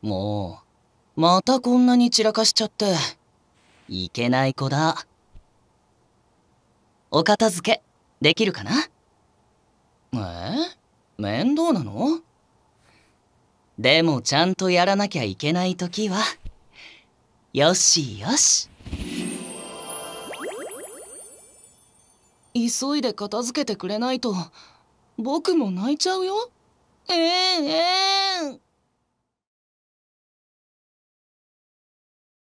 もう、またこんなに散らかしちゃって。いけない子だ。お片付け、できるかなえ面倒なのでもちゃんとやらなきゃいけない時は、よしよし。急いで片付けてくれないと、僕も泣いちゃうよ。ええー、ええー